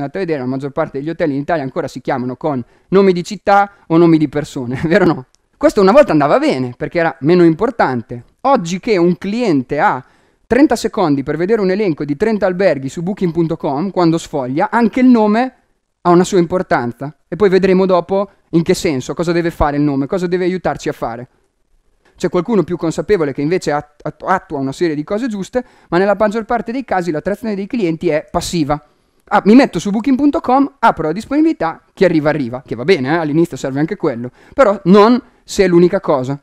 andate a vedere, la maggior parte degli hotel in Italia ancora si chiamano con nomi di città o nomi di persone, vero o no? Questo una volta andava bene perché era meno importante. Oggi che un cliente ha 30 secondi per vedere un elenco di 30 alberghi su booking.com, quando sfoglia, anche il nome ha una sua importanza. E poi vedremo dopo in che senso, cosa deve fare il nome, cosa deve aiutarci a fare. C'è qualcuno più consapevole che invece attua una serie di cose giuste, ma nella maggior parte dei casi l'attrazione dei clienti è passiva Ah, mi metto su booking.com, apro la disponibilità, chi arriva arriva, che va bene, eh? all'inizio serve anche quello, però non se è l'unica cosa.